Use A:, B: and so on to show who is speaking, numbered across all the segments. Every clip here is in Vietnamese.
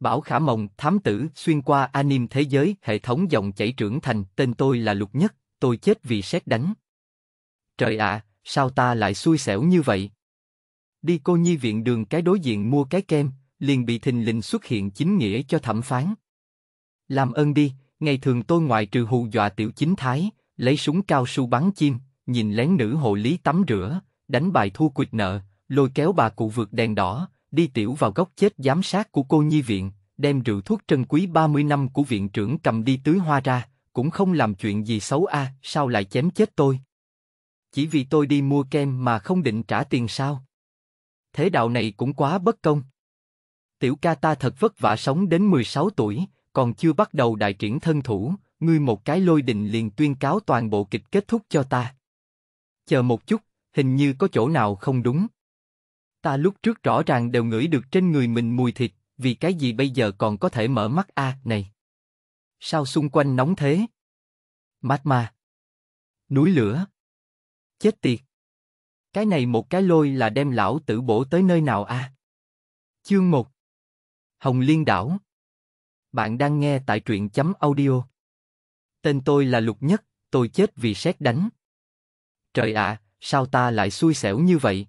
A: Bảo Khả Mộng, thám tử, xuyên qua anime thế giới, hệ thống dòng chảy trưởng thành, tên tôi là Lục Nhất, tôi chết vì xét đánh. Trời ạ, à, sao ta lại xui xẻo như vậy? Đi cô nhi viện đường cái đối diện mua cái kem, liền bị thình lình xuất hiện chính nghĩa cho thẩm phán. Làm ơn đi, ngày thường tôi ngoại trừ hù dọa tiểu chính thái, lấy súng cao su bắn chim, nhìn lén nữ hộ lý tắm rửa, đánh bài thu quỵt nợ, lôi kéo bà cụ vượt đèn đỏ, đi tiểu vào góc chết giám sát của cô nhi viện, đem rượu thuốc trân quý 30 năm của viện trưởng cầm đi tưới hoa ra, cũng không làm chuyện gì xấu a, à, sao lại chém chết tôi? Chỉ vì tôi đi mua kem mà không định trả tiền sao? Thế đạo này cũng quá bất công. Tiểu ca ta thật vất vả sống đến 16 tuổi, còn chưa bắt đầu đại triển thân thủ, ngươi một cái lôi đình liền tuyên cáo toàn bộ kịch kết thúc cho ta. Chờ một chút, hình như có chỗ nào không đúng. Ta lúc trước rõ ràng đều ngửi được trên người mình mùi thịt, vì cái gì bây giờ còn có thể mở mắt a này? Sao xung quanh nóng thế? Mát ma. Núi lửa. Chết tiệt. Cái này một cái lôi là đem lão tử bổ tới nơi nào a? Chương 1 Hồng Liên Đảo Bạn đang nghe tại truyện chấm audio. Tên tôi là Lục Nhất, tôi chết vì xét đánh. Trời ạ, à, sao ta lại xui xẻo như vậy?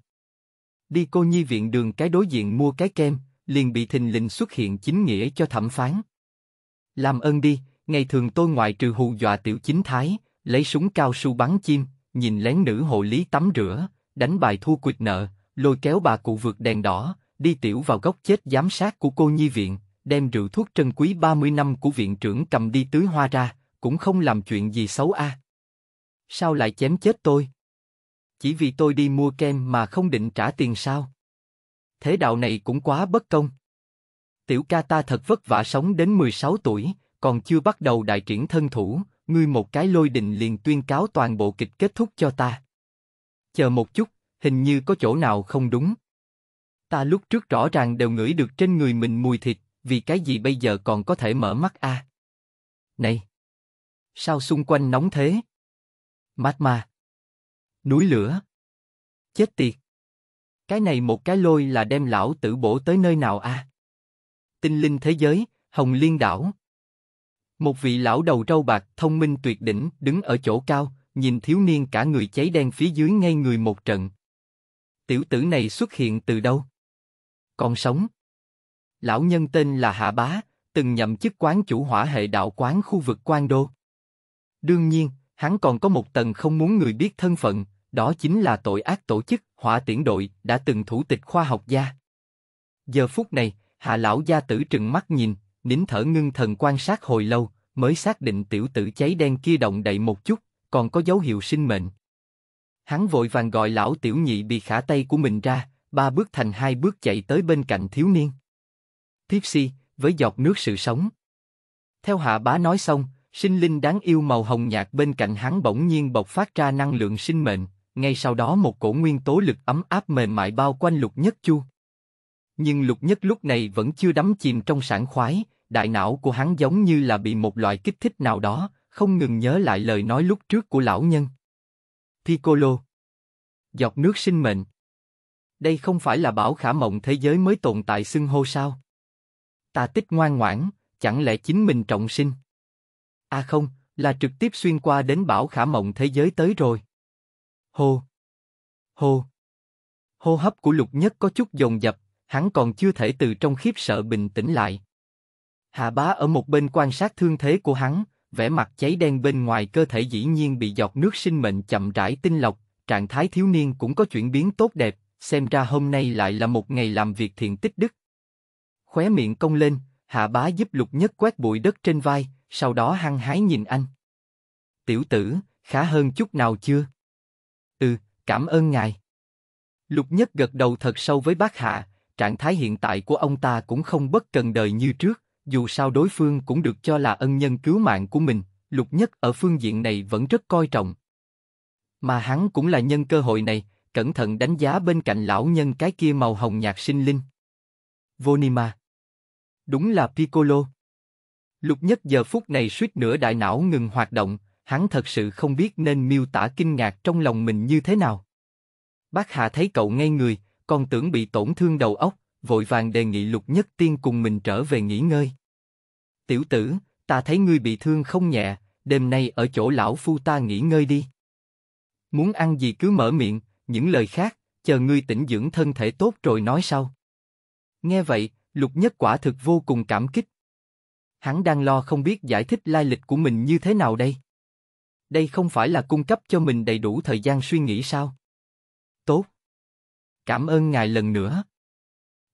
A: đi cô nhi viện đường cái đối diện mua cái kem, liền bị thình lình xuất hiện chính nghĩa cho thẩm phán. Làm ơn đi, ngày thường tôi ngoại trừ hù dọa tiểu chính thái, lấy súng cao su bắn chim, nhìn lén nữ hộ lý tắm rửa, đánh bài thu quỵt nợ, lôi kéo bà cụ vượt đèn đỏ, đi tiểu vào góc chết giám sát của cô nhi viện, đem rượu thuốc trân quý 30 năm của viện trưởng cầm đi tưới hoa ra, cũng không làm chuyện gì xấu a. À. Sao lại chém chết tôi? Chỉ vì tôi đi mua kem mà không định trả tiền sao? Thế đạo này cũng quá bất công. Tiểu ca ta thật vất vả sống đến 16 tuổi, còn chưa bắt đầu đại triển thân thủ, ngươi một cái lôi đình liền tuyên cáo toàn bộ kịch kết thúc cho ta. Chờ một chút, hình như có chỗ nào không đúng. Ta lúc trước rõ ràng đều ngửi được trên người mình mùi thịt, vì cái gì bây giờ còn có thể mở mắt a? À? Này! Sao xung quanh nóng thế? Mát ma. Núi lửa. Chết tiệt. Cái này một cái lôi là đem lão tử bổ tới nơi nào a? À? Tinh linh thế giới, Hồng Liên đảo. Một vị lão đầu râu bạc, thông minh tuyệt đỉnh, đứng ở chỗ cao, nhìn thiếu niên cả người cháy đen phía dưới ngay người một trận. Tiểu tử này xuất hiện từ đâu? Còn sống. Lão nhân tên là Hạ Bá, từng nhậm chức quán chủ hỏa hệ đạo quán khu vực Quan Đô. Đương nhiên, hắn còn có một tầng không muốn người biết thân phận, đó chính là tội ác tổ chức, hỏa tiễn đội, đã từng thủ tịch khoa học gia. Giờ phút này, hạ lão gia tử trừng mắt nhìn, nín thở ngưng thần quan sát hồi lâu, mới xác định tiểu tử cháy đen kia động đậy một chút, còn có dấu hiệu sinh mệnh. Hắn vội vàng gọi lão tiểu nhị bị khả tay của mình ra, ba bước thành hai bước chạy tới bên cạnh thiếu niên. Thiếp si, với giọt nước sự sống. Theo hạ bá nói xong, sinh linh đáng yêu màu hồng nhạt bên cạnh hắn bỗng nhiên bộc phát ra năng lượng sinh mệnh, ngay sau đó một cổ nguyên tố lực ấm áp mềm mại bao quanh lục nhất chu. Nhưng lục nhất lúc này vẫn chưa đắm chìm trong sảng khoái, đại não của hắn giống như là bị một loại kích thích nào đó, không ngừng nhớ lại lời nói lúc trước của lão nhân. Piccolo Giọt nước sinh mệnh Đây không phải là bảo khả mộng thế giới mới tồn tại xưng hô sao? Ta tích ngoan ngoãn, chẳng lẽ chính mình trọng sinh? À không, là trực tiếp xuyên qua đến bảo khả mộng thế giới tới rồi. Hô! Hô! Hô hấp của lục nhất có chút dồn dập, hắn còn chưa thể từ trong khiếp sợ bình tĩnh lại. Hạ bá ở một bên quan sát thương thế của hắn, vẻ mặt cháy đen bên ngoài cơ thể dĩ nhiên bị giọt nước sinh mệnh chậm rãi tinh lọc, trạng thái thiếu niên cũng có chuyển biến tốt đẹp, xem ra hôm nay lại là một ngày làm việc thiện tích đức. Khóe miệng cong lên, hạ bá giúp lục nhất quét bụi đất trên vai, sau đó hăng hái nhìn anh. Tiểu tử, khá hơn chút nào chưa? Cảm ơn ngài. Lục Nhất gật đầu thật sâu với bác Hạ, trạng thái hiện tại của ông ta cũng không bất cần đời như trước, dù sao đối phương cũng được cho là ân nhân cứu mạng của mình, Lục Nhất ở phương diện này vẫn rất coi trọng. Mà hắn cũng là nhân cơ hội này, cẩn thận đánh giá bên cạnh lão nhân cái kia màu hồng nhạt sinh linh. Vonima. Đúng là Piccolo. Lục Nhất giờ phút này suýt nửa đại não ngừng hoạt động, hắn thật sự không biết nên miêu tả kinh ngạc trong lòng mình như thế nào. Bác Hà thấy cậu ngây người, còn tưởng bị tổn thương đầu óc, vội vàng đề nghị Lục Nhất Tiên cùng mình trở về nghỉ ngơi. Tiểu tử, ta thấy ngươi bị thương không nhẹ, đêm nay ở chỗ lão phu ta nghỉ ngơi đi. Muốn ăn gì cứ mở miệng, những lời khác, chờ ngươi tỉnh dưỡng thân thể tốt rồi nói sau. Nghe vậy, Lục Nhất quả thực vô cùng cảm kích. Hắn đang lo không biết giải thích lai lịch của mình như thế nào đây đây không phải là cung cấp cho mình đầy đủ thời gian suy nghĩ sao? Tốt. Cảm ơn ngài lần nữa.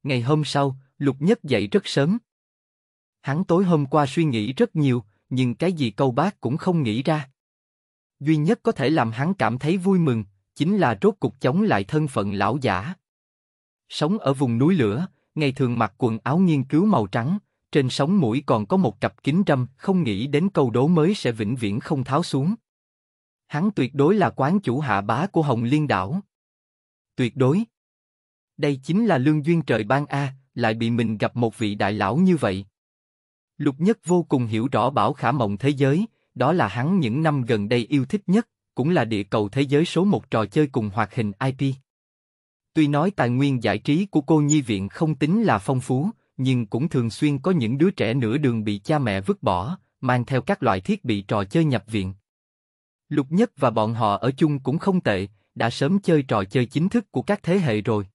A: Ngày hôm sau, Lục Nhất dậy rất sớm. Hắn tối hôm qua suy nghĩ rất nhiều, nhưng cái gì câu bác cũng không nghĩ ra. Duy nhất có thể làm hắn cảm thấy vui mừng, chính là rốt cục chống lại thân phận lão giả. Sống ở vùng núi lửa, ngày thường mặc quần áo nghiên cứu màu trắng, trên sống mũi còn có một cặp kính râm, không nghĩ đến câu đố mới sẽ vĩnh viễn không tháo xuống. Hắn tuyệt đối là quán chủ hạ bá của Hồng Liên đảo. Tuyệt đối. Đây chính là lương duyên trời ban A, lại bị mình gặp một vị đại lão như vậy. Lục Nhất vô cùng hiểu rõ bảo khả mộng thế giới, đó là hắn những năm gần đây yêu thích nhất, cũng là địa cầu thế giới số một trò chơi cùng hoạt hình IP. Tuy nói tài nguyên giải trí của cô nhi viện không tính là phong phú, nhưng cũng thường xuyên có những đứa trẻ nửa đường bị cha mẹ vứt bỏ, mang theo các loại thiết bị trò chơi nhập viện. Lục Nhất và bọn họ ở chung cũng không tệ, đã sớm chơi trò chơi chính thức của các thế hệ rồi.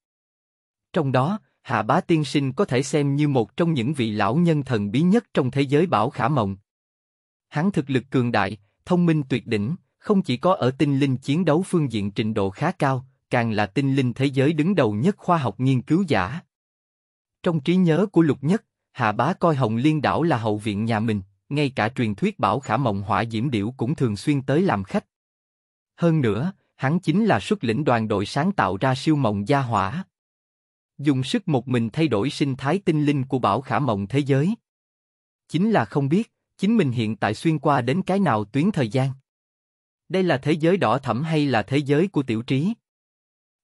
A: Trong đó, Hạ Bá Tiên Sinh có thể xem như một trong những vị lão nhân thần bí nhất trong thế giới bảo khả mộng. Hắn thực lực cường đại, thông minh tuyệt đỉnh, không chỉ có ở tinh linh chiến đấu phương diện trình độ khá cao, càng là tinh linh thế giới đứng đầu nhất khoa học nghiên cứu giả. Trong trí nhớ của Lục Nhất, Hạ Bá coi Hồng Liên Đảo là hậu viện nhà mình ngay cả truyền thuyết bảo khả mộng hỏa diễm điểu cũng thường xuyên tới làm khách. Hơn nữa, hắn chính là xuất lĩnh đoàn đội sáng tạo ra siêu mộng gia hỏa. Dùng sức một mình thay đổi sinh thái tinh linh của bảo khả mộng thế giới. Chính là không biết, chính mình hiện tại xuyên qua đến cái nào tuyến thời gian. Đây là thế giới đỏ thẫm hay là thế giới của tiểu trí?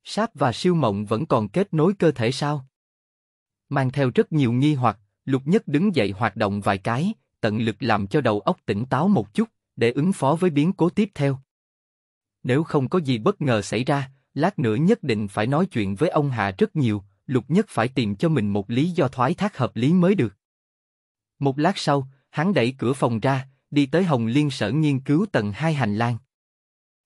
A: Sáp và siêu mộng vẫn còn kết nối cơ thể sao? Mang theo rất nhiều nghi hoặc, lục nhất đứng dậy hoạt động vài cái, tận lực làm cho đầu óc tỉnh táo một chút, để ứng phó với biến cố tiếp theo. Nếu không có gì bất ngờ xảy ra, lát nữa nhất định phải nói chuyện với ông Hạ rất nhiều, lục nhất phải tìm cho mình một lý do thoái thác hợp lý mới được. Một lát sau, hắn đẩy cửa phòng ra, đi tới Hồng Liên Sở Nghiên cứu tầng 2 hành lang.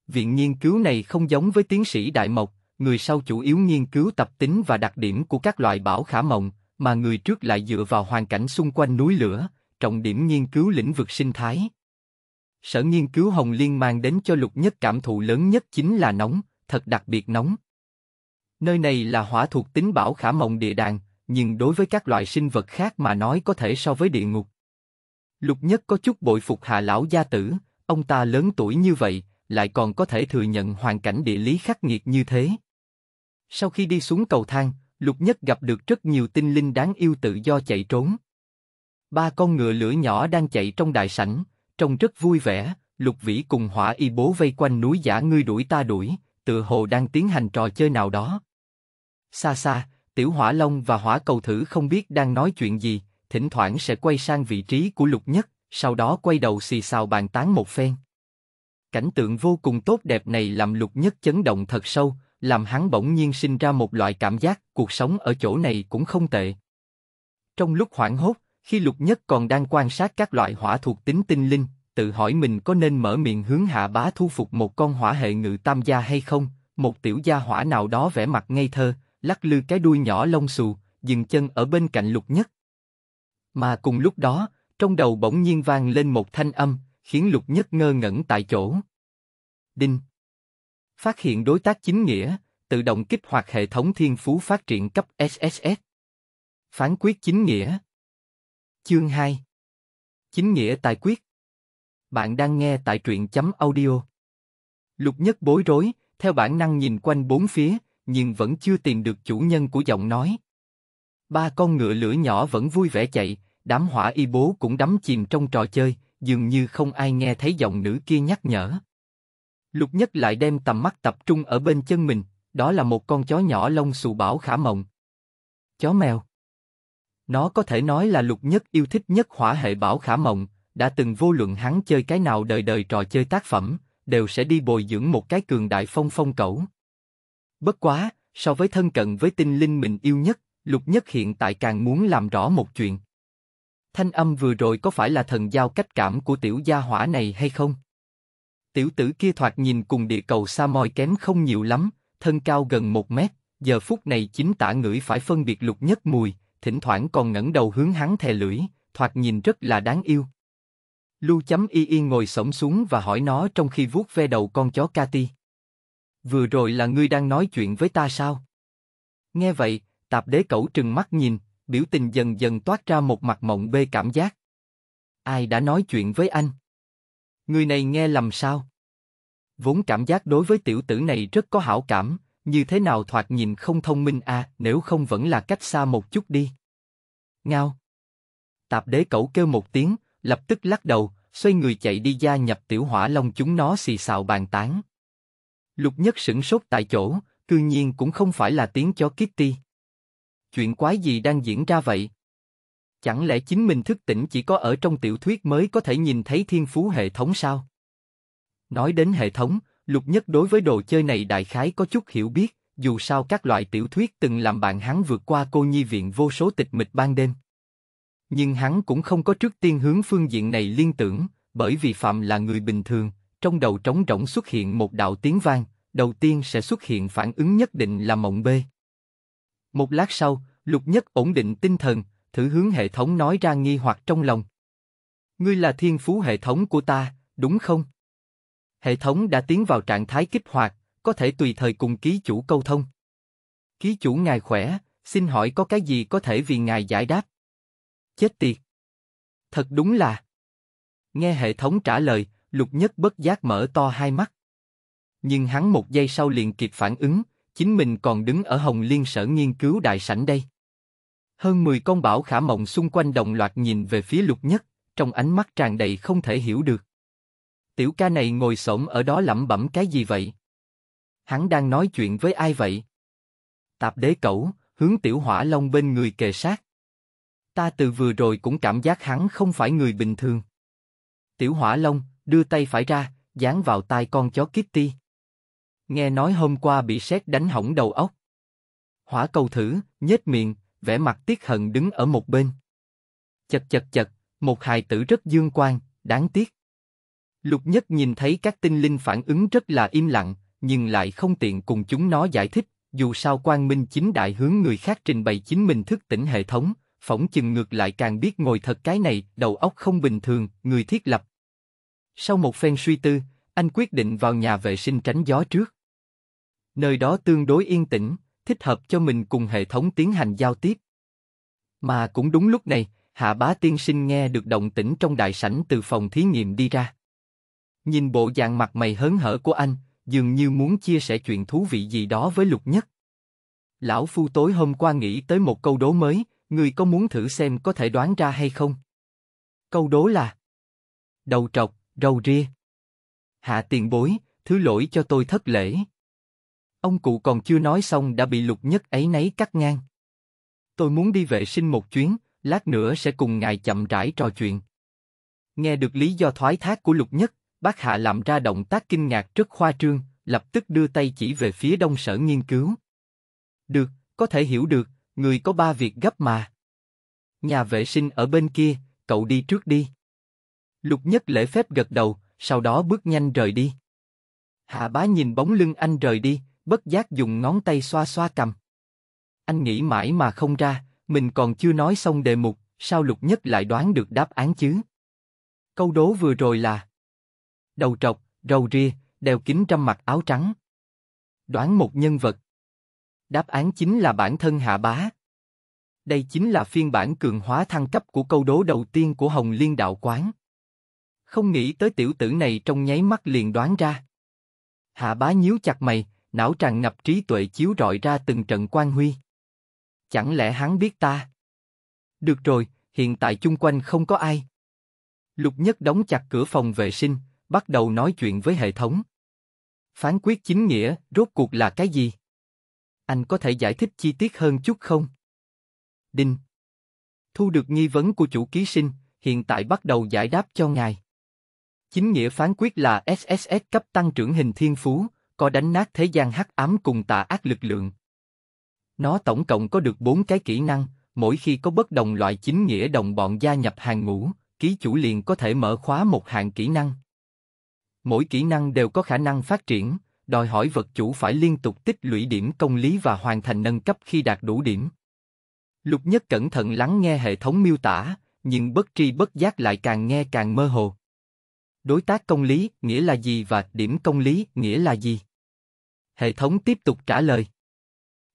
A: Viện nghiên cứu này không giống với tiến sĩ Đại Mộc, người sau chủ yếu nghiên cứu tập tính và đặc điểm của các loại bảo khả mộng, mà người trước lại dựa vào hoàn cảnh xung quanh núi lửa, trọng điểm nghiên cứu lĩnh vực sinh thái. Sở nghiên cứu Hồng Liên mang đến cho Lục Nhất cảm thụ lớn nhất chính là nóng, thật đặc biệt nóng. Nơi này là hỏa thuộc tính bảo khả mộng địa đàng, nhưng đối với các loại sinh vật khác mà nói có thể so với địa ngục. Lục Nhất có chút bội phục hạ lão gia tử, ông ta lớn tuổi như vậy, lại còn có thể thừa nhận hoàn cảnh địa lý khắc nghiệt như thế. Sau khi đi xuống cầu thang, Lục Nhất gặp được rất nhiều tinh linh đáng yêu tự do chạy trốn. Ba con ngựa lửa nhỏ đang chạy trong đại sảnh, trông rất vui vẻ, Lục Vĩ cùng Hỏa Y Bố vây quanh núi giả ngươi đuổi ta đuổi, tựa hồ đang tiến hành trò chơi nào đó. Xa xa, Tiểu Hỏa Long và Hỏa Cầu Thử không biết đang nói chuyện gì, thỉnh thoảng sẽ quay sang vị trí của Lục Nhất, sau đó quay đầu xì xào bàn tán một phen. Cảnh tượng vô cùng tốt đẹp này làm Lục Nhất chấn động thật sâu, làm hắn bỗng nhiên sinh ra một loại cảm giác cuộc sống ở chỗ này cũng không tệ. Trong lúc hoảng hốt, khi lục nhất còn đang quan sát các loại hỏa thuộc tính tinh linh, tự hỏi mình có nên mở miệng hướng hạ bá thu phục một con hỏa hệ ngự tam gia hay không, một tiểu gia hỏa nào đó vẽ mặt ngây thơ, lắc lư cái đuôi nhỏ lông xù, dừng chân ở bên cạnh lục nhất. Mà cùng lúc đó, trong đầu bỗng nhiên vang lên một thanh âm, khiến lục nhất ngơ ngẩn tại chỗ. Đinh Phát hiện đối tác chính nghĩa, tự động kích hoạt hệ thống thiên phú phát triển cấp SSS. Phán quyết chính nghĩa Chương 2 Chính nghĩa tài quyết Bạn đang nghe tại truyện chấm audio. Lục nhất bối rối, theo bản năng nhìn quanh bốn phía, nhưng vẫn chưa tìm được chủ nhân của giọng nói. Ba con ngựa lửa nhỏ vẫn vui vẻ chạy, đám hỏa y bố cũng đắm chìm trong trò chơi, dường như không ai nghe thấy giọng nữ kia nhắc nhở. Lục nhất lại đem tầm mắt tập trung ở bên chân mình, đó là một con chó nhỏ lông xù bảo khả mộng. Chó mèo nó có thể nói là lục nhất yêu thích nhất hỏa hệ bảo khả mộng, đã từng vô luận hắn chơi cái nào đời đời trò chơi tác phẩm, đều sẽ đi bồi dưỡng một cái cường đại phong phong cẩu. Bất quá, so với thân cận với tinh linh mình yêu nhất, lục nhất hiện tại càng muốn làm rõ một chuyện. Thanh âm vừa rồi có phải là thần giao cách cảm của tiểu gia hỏa này hay không? Tiểu tử kia thoạt nhìn cùng địa cầu sa mòi kém không nhiều lắm, thân cao gần một mét, giờ phút này chính tả ngửi phải phân biệt lục nhất mùi, thỉnh thoảng còn ngẩng đầu hướng hắn thè lưỡi, thoạt nhìn rất là đáng yêu. Lưu chấm y y ngồi sổng xuống và hỏi nó trong khi vuốt ve đầu con chó Cathy. Vừa rồi là ngươi đang nói chuyện với ta sao? Nghe vậy, tạp đế cẩu trừng mắt nhìn, biểu tình dần dần toát ra một mặt mộng bê cảm giác. Ai đã nói chuyện với anh? Người này nghe lầm sao? Vốn cảm giác đối với tiểu tử này rất có hảo cảm, như thế nào thoạt nhìn không thông minh à, nếu không vẫn là cách xa một chút đi. Ngao. Tạp đế cẩu kêu một tiếng, lập tức lắc đầu, xoay người chạy đi gia nhập tiểu hỏa long chúng nó xì xào bàn tán. Lục nhất sửng sốt tại chỗ, cư nhiên cũng không phải là tiếng cho Kitty. Chuyện quái gì đang diễn ra vậy? Chẳng lẽ chính mình thức tỉnh chỉ có ở trong tiểu thuyết mới có thể nhìn thấy thiên phú hệ thống sao? Nói đến hệ thống, Lục Nhất đối với đồ chơi này đại khái có chút hiểu biết, dù sao các loại tiểu thuyết từng làm bạn hắn vượt qua cô nhi viện vô số tịch mịch ban đêm. Nhưng hắn cũng không có trước tiên hướng phương diện này liên tưởng, bởi vì Phạm là người bình thường, trong đầu trống rỗng xuất hiện một đạo tiếng vang, đầu tiên sẽ xuất hiện phản ứng nhất định là mộng bê. Một lát sau, Lục Nhất ổn định tinh thần, thử hướng hệ thống nói ra nghi hoặc trong lòng. Ngươi là thiên phú hệ thống của ta, đúng không? Hệ thống đã tiến vào trạng thái kích hoạt, có thể tùy thời cùng ký chủ câu thông. Ký chủ ngài khỏe, xin hỏi có cái gì có thể vì ngài giải đáp? Chết tiệt! Thật đúng là... Nghe hệ thống trả lời, lục nhất bất giác mở to hai mắt. Nhưng hắn một giây sau liền kịp phản ứng, chính mình còn đứng ở Hồng Liên Sở Nghiên cứu Đại Sảnh đây. Hơn 10 con bảo khả mộng xung quanh đồng loạt nhìn về phía lục nhất, trong ánh mắt tràn đầy không thể hiểu được tiểu ca này ngồi xổm ở đó lẩm bẩm cái gì vậy? Hắn đang nói chuyện với ai vậy? Tạp đế cẩu, hướng tiểu hỏa long bên người kề sát. Ta từ vừa rồi cũng cảm giác hắn không phải người bình thường. Tiểu hỏa long, đưa tay phải ra, dán vào tai con chó Kitty. Nghe nói hôm qua bị sét đánh hỏng đầu óc. Hỏa cầu thử, nhếch miệng, vẻ mặt tiếc hận đứng ở một bên. Chật chật chật, một hài tử rất dương quan, đáng tiếc. Lục Nhất nhìn thấy các tinh linh phản ứng rất là im lặng, nhưng lại không tiện cùng chúng nó giải thích, dù sao Quang Minh chính đại hướng người khác trình bày chính mình thức tỉnh hệ thống, phỏng chừng ngược lại càng biết ngồi thật cái này, đầu óc không bình thường, người thiết lập. Sau một phen suy tư, anh quyết định vào nhà vệ sinh tránh gió trước. Nơi đó tương đối yên tĩnh, thích hợp cho mình cùng hệ thống tiến hành giao tiếp. Mà cũng đúng lúc này, Hạ Bá Tiên Sinh nghe được động tĩnh trong đại sảnh từ phòng thí nghiệm đi ra. Nhìn bộ dạng mặt mày hớn hở của anh, dường như muốn chia sẻ chuyện thú vị gì đó với Lục Nhất. Lão Phu tối hôm qua nghĩ tới một câu đố mới, người có muốn thử xem có thể đoán ra hay không? Câu đố là Đầu trọc, râu ria. Hạ tiền bối, thứ lỗi cho tôi thất lễ. Ông cụ còn chưa nói xong đã bị Lục Nhất ấy nấy cắt ngang. Tôi muốn đi vệ sinh một chuyến, lát nữa sẽ cùng ngài chậm rãi trò chuyện. Nghe được lý do thoái thác của Lục Nhất, Bác Hạ làm ra động tác kinh ngạc rất khoa trương, lập tức đưa tay chỉ về phía đông sở nghiên cứu. Được, có thể hiểu được, người có ba việc gấp mà. Nhà vệ sinh ở bên kia, cậu đi trước đi. Lục nhất lễ phép gật đầu, sau đó bước nhanh rời đi. Hạ bá nhìn bóng lưng anh rời đi, bất giác dùng ngón tay xoa xoa cầm. Anh nghĩ mãi mà không ra, mình còn chưa nói xong đề mục, sao lục nhất lại đoán được đáp án chứ? Câu đố vừa rồi là đầu trọc, râu ria, đeo kính trăm mặt áo trắng. Đoán một nhân vật. Đáp án chính là bản thân Hạ Bá. Đây chính là phiên bản cường hóa thăng cấp của câu đố đầu tiên của Hồng Liên Đạo Quán. Không nghĩ tới tiểu tử này trong nháy mắt liền đoán ra. Hạ Bá nhíu chặt mày, não tràn ngập trí tuệ chiếu rọi ra từng trận quan huy. Chẳng lẽ hắn biết ta? Được rồi, hiện tại chung quanh không có ai. Lục Nhất đóng chặt cửa phòng vệ sinh, bắt đầu nói chuyện với hệ thống. Phán quyết chính nghĩa, rốt cuộc là cái gì? Anh có thể giải thích chi tiết hơn chút không? Đinh. Thu được nghi vấn của chủ ký sinh, hiện tại bắt đầu giải đáp cho ngài. Chính nghĩa phán quyết là SSS cấp tăng trưởng hình thiên phú, có đánh nát thế gian hắc ám cùng tà ác lực lượng. Nó tổng cộng có được bốn cái kỹ năng, mỗi khi có bất đồng loại chính nghĩa đồng bọn gia nhập hàng ngũ, ký chủ liền có thể mở khóa một hạng kỹ năng. Mỗi kỹ năng đều có khả năng phát triển, đòi hỏi vật chủ phải liên tục tích lũy điểm công lý và hoàn thành nâng cấp khi đạt đủ điểm. Lục Nhất cẩn thận lắng nghe hệ thống miêu tả, nhưng bất tri bất giác lại càng nghe càng mơ hồ. Đối tác công lý nghĩa là gì và điểm công lý nghĩa là gì? Hệ thống tiếp tục trả lời.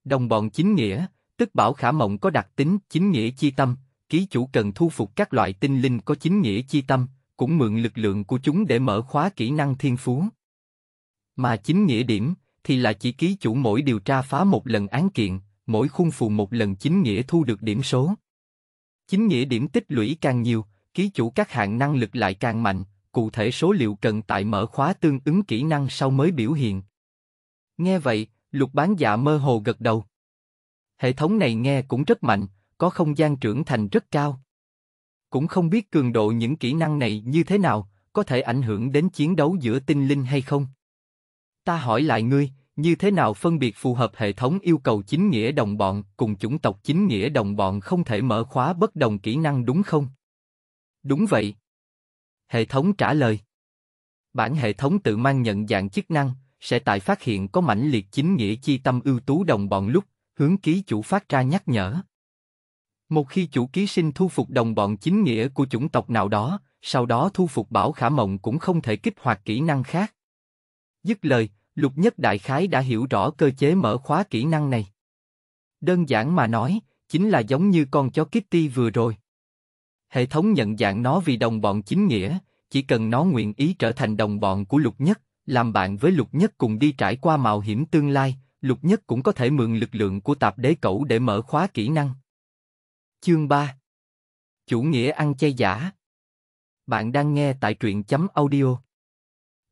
A: Đồng bọn chính nghĩa, tức bảo khả mộng có đặc tính chính nghĩa chi tâm, ký chủ cần thu phục các loại tinh linh có chính nghĩa chi tâm, cũng mượn lực lượng của chúng để mở khóa kỹ năng thiên phú. Mà chính nghĩa điểm thì là chỉ ký chủ mỗi điều tra phá một lần án kiện, mỗi khung phù một lần chính nghĩa thu được điểm số. Chính nghĩa điểm tích lũy càng nhiều, ký chủ các hạng năng lực lại càng mạnh, cụ thể số liệu cần tại mở khóa tương ứng kỹ năng sau mới biểu hiện. Nghe vậy, lục bán dạ mơ hồ gật đầu. Hệ thống này nghe cũng rất mạnh, có không gian trưởng thành rất cao cũng không biết cường độ những kỹ năng này như thế nào, có thể ảnh hưởng đến chiến đấu giữa tinh linh hay không. Ta hỏi lại ngươi, như thế nào phân biệt phù hợp hệ thống yêu cầu chính nghĩa đồng bọn cùng chủng tộc chính nghĩa đồng bọn không thể mở khóa bất đồng kỹ năng đúng không? Đúng vậy. Hệ thống trả lời. Bản hệ thống tự mang nhận dạng chức năng, sẽ tại phát hiện có mãnh liệt chính nghĩa chi tâm ưu tú đồng bọn lúc, hướng ký chủ phát ra nhắc nhở. Một khi chủ ký sinh thu phục đồng bọn chính nghĩa của chủng tộc nào đó, sau đó thu phục bảo khả mộng cũng không thể kích hoạt kỹ năng khác. Dứt lời, Lục Nhất Đại Khái đã hiểu rõ cơ chế mở khóa kỹ năng này. Đơn giản mà nói, chính là giống như con chó Kitty vừa rồi. Hệ thống nhận dạng nó vì đồng bọn chính nghĩa, chỉ cần nó nguyện ý trở thành đồng bọn của Lục Nhất, làm bạn với Lục Nhất cùng đi trải qua mạo hiểm tương lai, Lục Nhất cũng có thể mượn lực lượng của tạp đế cẩu để mở khóa kỹ năng. Chương 3 Chủ nghĩa ăn chay giả Bạn đang nghe tại truyện chấm audio.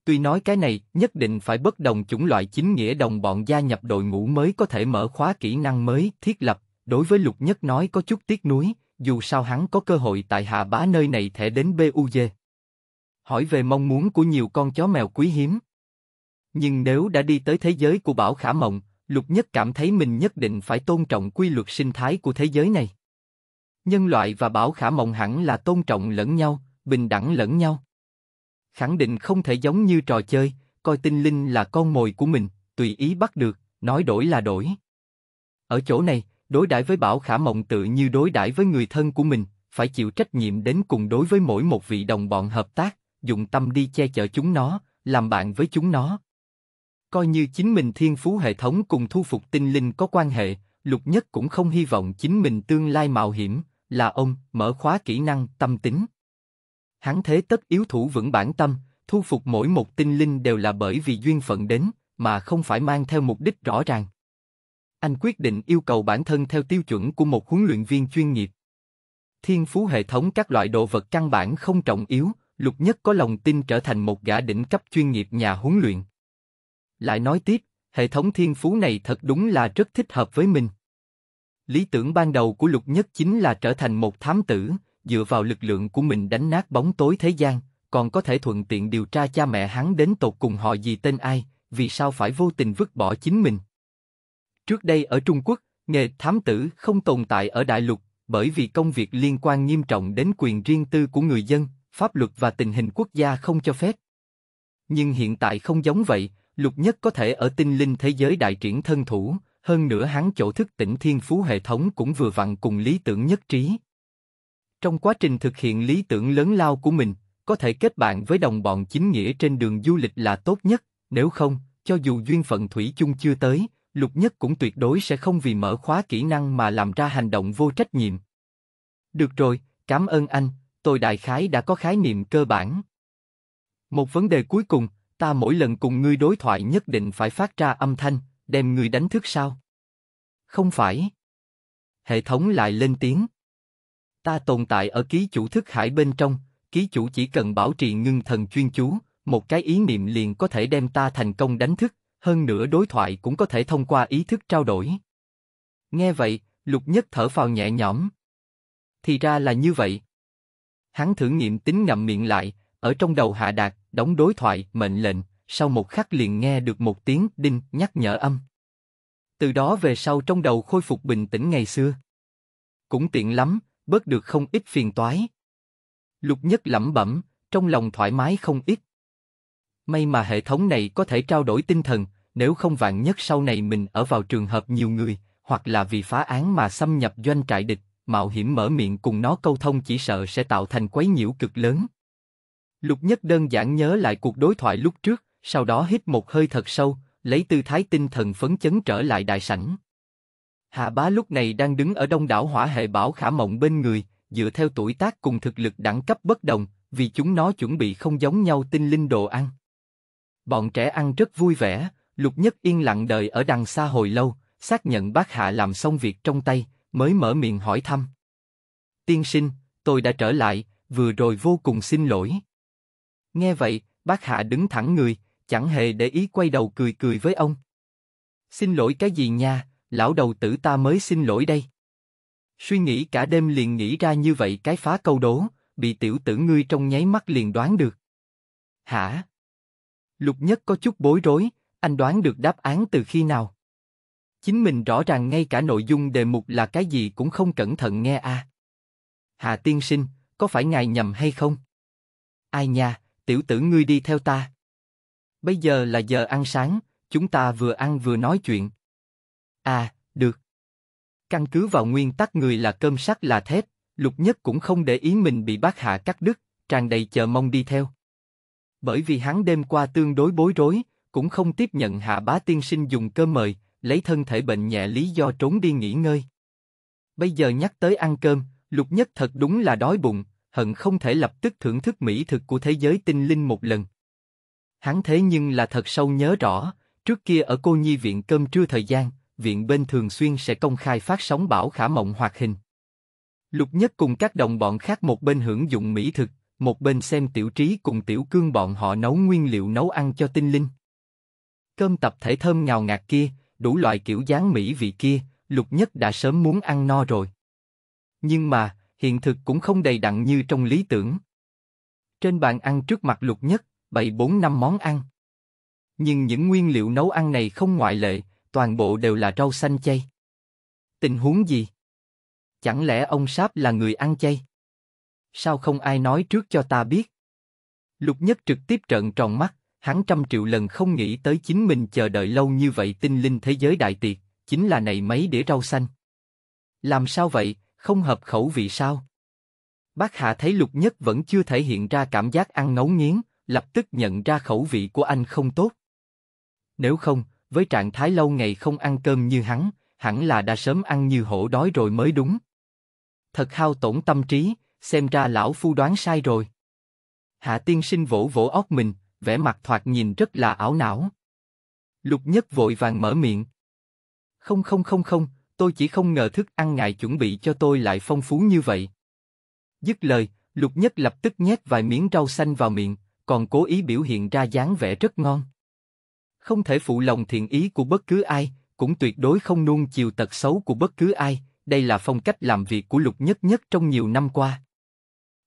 A: Tuy nói cái này nhất định phải bất đồng chủng loại chính nghĩa đồng bọn gia nhập đội ngũ mới có thể mở khóa kỹ năng mới thiết lập, đối với lục nhất nói có chút tiếc nuối, dù sao hắn có cơ hội tại hạ bá nơi này thể đến BUG. Hỏi về mong muốn của nhiều con chó mèo quý hiếm. Nhưng nếu đã đi tới thế giới của bảo khả mộng, lục nhất cảm thấy mình nhất định phải tôn trọng quy luật sinh thái của thế giới này nhân loại và bảo khả mộng hẳn là tôn trọng lẫn nhau, bình đẳng lẫn nhau. Khẳng định không thể giống như trò chơi, coi tinh linh là con mồi của mình, tùy ý bắt được, nói đổi là đổi. Ở chỗ này, đối đãi với bảo khả mộng tự như đối đãi với người thân của mình, phải chịu trách nhiệm đến cùng đối với mỗi một vị đồng bọn hợp tác, dùng tâm đi che chở chúng nó, làm bạn với chúng nó. Coi như chính mình thiên phú hệ thống cùng thu phục tinh linh có quan hệ, lục nhất cũng không hy vọng chính mình tương lai mạo hiểm, là ông, mở khóa kỹ năng tâm tính. Hắn thế tất yếu thủ vững bản tâm, thu phục mỗi một tinh linh đều là bởi vì duyên phận đến, mà không phải mang theo mục đích rõ ràng. Anh quyết định yêu cầu bản thân theo tiêu chuẩn của một huấn luyện viên chuyên nghiệp. Thiên phú hệ thống các loại đồ vật căn bản không trọng yếu, Lục Nhất có lòng tin trở thành một gã đỉnh cấp chuyên nghiệp nhà huấn luyện. Lại nói tiếp, hệ thống thiên phú này thật đúng là rất thích hợp với mình. Lý tưởng ban đầu của Lục Nhất chính là trở thành một thám tử, dựa vào lực lượng của mình đánh nát bóng tối thế gian, còn có thể thuận tiện điều tra cha mẹ hắn đến tột cùng họ gì tên ai, vì sao phải vô tình vứt bỏ chính mình. Trước đây ở Trung Quốc, nghề thám tử không tồn tại ở đại lục, bởi vì công việc liên quan nghiêm trọng đến quyền riêng tư của người dân, pháp luật và tình hình quốc gia không cho phép. Nhưng hiện tại không giống vậy, Lục Nhất có thể ở tinh linh thế giới đại triển thân thủ, hơn nữa hắn chỗ thức tỉnh thiên phú hệ thống cũng vừa vặn cùng lý tưởng nhất trí. Trong quá trình thực hiện lý tưởng lớn lao của mình, có thể kết bạn với đồng bọn chính nghĩa trên đường du lịch là tốt nhất, nếu không, cho dù duyên phận thủy chung chưa tới, lục nhất cũng tuyệt đối sẽ không vì mở khóa kỹ năng mà làm ra hành động vô trách nhiệm. Được rồi, cảm ơn anh, tôi đại khái đã có khái niệm cơ bản. Một vấn đề cuối cùng, ta mỗi lần cùng ngươi đối thoại nhất định phải phát ra âm thanh, đem người đánh thức sao? Không phải. Hệ thống lại lên tiếng. Ta tồn tại ở ký chủ thức hải bên trong, ký chủ chỉ cần bảo trì ngưng thần chuyên chú, một cái ý niệm liền có thể đem ta thành công đánh thức, hơn nữa đối thoại cũng có thể thông qua ý thức trao đổi. Nghe vậy, lục nhất thở phào nhẹ nhõm. Thì ra là như vậy. Hắn thử nghiệm tính ngậm miệng lại, ở trong đầu hạ đạt, đóng đối thoại, mệnh lệnh, sau một khắc liền nghe được một tiếng đinh nhắc nhở âm. Từ đó về sau trong đầu khôi phục bình tĩnh ngày xưa. Cũng tiện lắm, bớt được không ít phiền toái. Lục nhất lẩm bẩm, trong lòng thoải mái không ít. May mà hệ thống này có thể trao đổi tinh thần, nếu không vạn nhất sau này mình ở vào trường hợp nhiều người, hoặc là vì phá án mà xâm nhập doanh trại địch, mạo hiểm mở miệng cùng nó câu thông chỉ sợ sẽ tạo thành quấy nhiễu cực lớn. Lục Nhất đơn giản nhớ lại cuộc đối thoại lúc trước, sau đó hít một hơi thật sâu, lấy tư thái tinh thần phấn chấn trở lại đại sảnh. Hạ bá lúc này đang đứng ở đông đảo hỏa hệ bảo khả mộng bên người, dựa theo tuổi tác cùng thực lực đẳng cấp bất đồng, vì chúng nó chuẩn bị không giống nhau tinh linh đồ ăn. Bọn trẻ ăn rất vui vẻ, lục nhất yên lặng đợi ở đằng xa hồi lâu, xác nhận bác hạ làm xong việc trong tay, mới mở miệng hỏi thăm. Tiên sinh, tôi đã trở lại, vừa rồi vô cùng xin lỗi. Nghe vậy, bác hạ đứng thẳng người, chẳng hề để ý quay đầu cười cười với ông. Xin lỗi cái gì nha, lão đầu tử ta mới xin lỗi đây. Suy nghĩ cả đêm liền nghĩ ra như vậy cái phá câu đố, bị tiểu tử ngươi trong nháy mắt liền đoán được. Hả? Lục nhất có chút bối rối, anh đoán được đáp án từ khi nào? Chính mình rõ ràng ngay cả nội dung đề mục là cái gì cũng không cẩn thận nghe à. Hà tiên sinh, có phải ngài nhầm hay không? Ai nha, tiểu tử ngươi đi theo ta. Bây giờ là giờ ăn sáng, chúng ta vừa ăn vừa nói chuyện. À, được. Căn cứ vào nguyên tắc người là cơm sắt là thép, Lục Nhất cũng không để ý mình bị bác hạ cắt đứt, tràn đầy chờ mong đi theo. Bởi vì hắn đêm qua tương đối bối rối, cũng không tiếp nhận hạ bá tiên sinh dùng cơm mời, lấy thân thể bệnh nhẹ lý do trốn đi nghỉ ngơi. Bây giờ nhắc tới ăn cơm, Lục Nhất thật đúng là đói bụng, hận không thể lập tức thưởng thức mỹ thực của thế giới tinh linh một lần. Hắn thế nhưng là thật sâu nhớ rõ, trước kia ở cô nhi viện cơm trưa thời gian, viện bên thường xuyên sẽ công khai phát sóng bảo khả mộng hoạt hình. Lục Nhất cùng các đồng bọn khác một bên hưởng dụng mỹ thực, một bên xem tiểu trí cùng tiểu cương bọn họ nấu nguyên liệu nấu ăn cho tinh linh. Cơm tập thể thơm ngào ngạt kia, đủ loại kiểu dáng mỹ vị kia, Lục Nhất đã sớm muốn ăn no rồi. Nhưng mà, hiện thực cũng không đầy đặn như trong lý tưởng. Trên bàn ăn trước mặt Lục Nhất, bảy bốn năm món ăn. Nhưng những nguyên liệu nấu ăn này không ngoại lệ, toàn bộ đều là rau xanh chay. Tình huống gì? Chẳng lẽ ông Sáp là người ăn chay? Sao không ai nói trước cho ta biết? Lục Nhất trực tiếp trợn tròn mắt, hắn trăm triệu lần không nghĩ tới chính mình chờ đợi lâu như vậy tinh linh thế giới đại tiệc, chính là này mấy đĩa rau xanh. Làm sao vậy, không hợp khẩu vị sao? Bác Hạ thấy Lục Nhất vẫn chưa thể hiện ra cảm giác ăn ngấu nghiến, lập tức nhận ra khẩu vị của anh không tốt. Nếu không, với trạng thái lâu ngày không ăn cơm như hắn, hẳn là đã sớm ăn như hổ đói rồi mới đúng. Thật hao tổn tâm trí, xem ra lão phu đoán sai rồi. Hạ tiên sinh vỗ vỗ óc mình, vẻ mặt thoạt nhìn rất là ảo não. Lục nhất vội vàng mở miệng. Không không không không, tôi chỉ không ngờ thức ăn ngài chuẩn bị cho tôi lại phong phú như vậy. Dứt lời, lục nhất lập tức nhét vài miếng rau xanh vào miệng, còn cố ý biểu hiện ra dáng vẻ rất ngon. Không thể phụ lòng thiện ý của bất cứ ai, cũng tuyệt đối không nuông chiều tật xấu của bất cứ ai, đây là phong cách làm việc của Lục Nhất Nhất trong nhiều năm qua.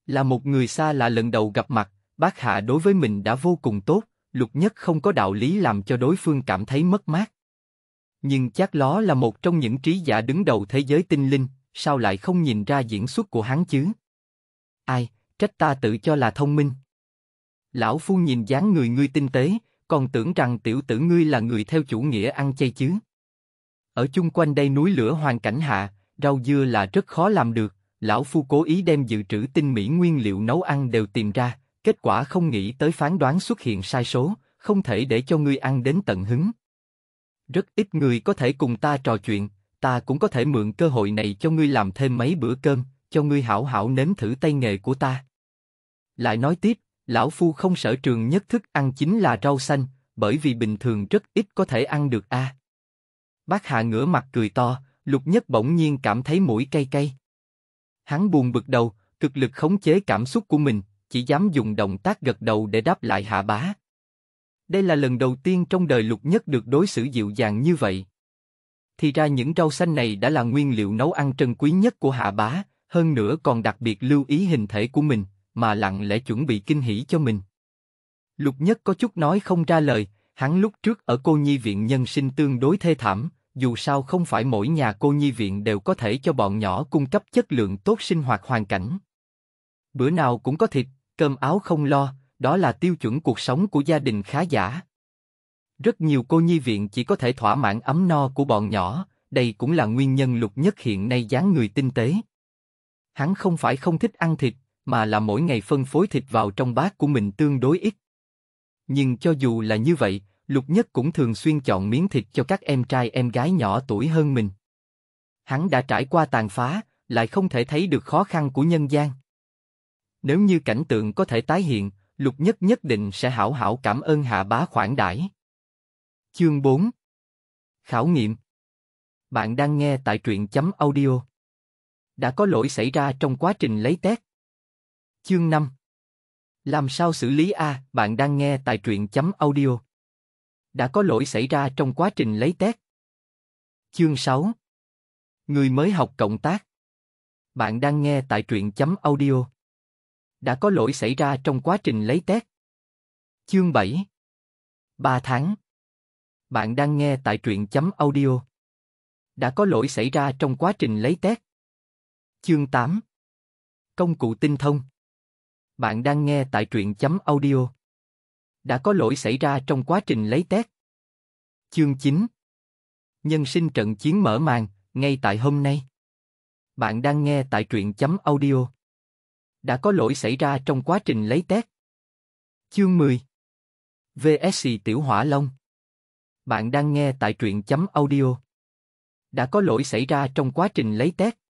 A: Là một người xa lạ lần đầu gặp mặt, bác Hạ đối với mình đã vô cùng tốt, Lục Nhất không có đạo lý làm cho đối phương cảm thấy mất mát. Nhưng chắc ló là một trong những trí giả đứng đầu thế giới tinh linh, sao lại không nhìn ra diễn xuất của hắn chứ? Ai, trách ta tự cho là thông minh. Lão phu nhìn dáng người ngươi tinh tế, còn tưởng rằng tiểu tử ngươi là người theo chủ nghĩa ăn chay chứ. Ở chung quanh đây núi lửa hoàn cảnh hạ, rau dưa là rất khó làm được, lão phu cố ý đem dự trữ tinh mỹ nguyên liệu nấu ăn đều tìm ra, kết quả không nghĩ tới phán đoán xuất hiện sai số, không thể để cho ngươi ăn đến tận hứng. Rất ít người có thể cùng ta trò chuyện, ta cũng có thể mượn cơ hội này cho ngươi làm thêm mấy bữa cơm, cho ngươi hảo hảo nếm thử tay nghề của ta. Lại nói tiếp, Lão Phu không sở trường nhất thức ăn chính là rau xanh, bởi vì bình thường rất ít có thể ăn được a. À. Bác Hạ ngửa mặt cười to, Lục Nhất bỗng nhiên cảm thấy mũi cay cay. Hắn buồn bực đầu, cực lực khống chế cảm xúc của mình, chỉ dám dùng động tác gật đầu để đáp lại Hạ Bá. Đây là lần đầu tiên trong đời Lục Nhất được đối xử dịu dàng như vậy. Thì ra những rau xanh này đã là nguyên liệu nấu ăn trân quý nhất của Hạ Bá, hơn nữa còn đặc biệt lưu ý hình thể của mình, mà lặng lẽ chuẩn bị kinh hỉ cho mình. Lục Nhất có chút nói không ra lời, hắn lúc trước ở cô nhi viện nhân sinh tương đối thê thảm, dù sao không phải mỗi nhà cô nhi viện đều có thể cho bọn nhỏ cung cấp chất lượng tốt sinh hoạt hoàn cảnh. Bữa nào cũng có thịt, cơm áo không lo, đó là tiêu chuẩn cuộc sống của gia đình khá giả. Rất nhiều cô nhi viện chỉ có thể thỏa mãn ấm no của bọn nhỏ, đây cũng là nguyên nhân lục nhất hiện nay dáng người tinh tế. Hắn không phải không thích ăn thịt, mà là mỗi ngày phân phối thịt vào trong bát của mình tương đối ít. Nhưng cho dù là như vậy, Lục Nhất cũng thường xuyên chọn miếng thịt cho các em trai em gái nhỏ tuổi hơn mình. Hắn đã trải qua tàn phá, lại không thể thấy được khó khăn của nhân gian. Nếu như cảnh tượng có thể tái hiện, Lục Nhất nhất định sẽ hảo hảo cảm ơn hạ bá khoản đãi. Chương 4 Khảo nghiệm Bạn đang nghe tại truyện chấm audio. Đã có lỗi xảy ra trong quá trình lấy test, Chương 5 Làm sao xử lý A, bạn đang nghe tại truyện chấm audio. Đã có lỗi xảy ra trong quá trình lấy test. Chương 6 Người mới học cộng tác Bạn đang nghe tại truyện chấm audio. Đã có lỗi xảy ra trong quá trình lấy test. Chương 7 3 tháng Bạn đang nghe tại truyện chấm audio. Đã có lỗi xảy ra trong quá trình lấy test. Chương 8 Công cụ tinh thông bạn đang nghe tại truyện chấm audio. Đã có lỗi xảy ra trong quá trình lấy test. Chương 9 Nhân sinh trận chiến mở màn, ngay tại hôm nay. Bạn đang nghe tại truyện chấm audio. Đã có lỗi xảy ra trong quá trình lấy test. Chương 10 VSC Tiểu Hỏa Long Bạn đang nghe tại truyện chấm audio. Đã có lỗi xảy ra trong quá trình lấy test.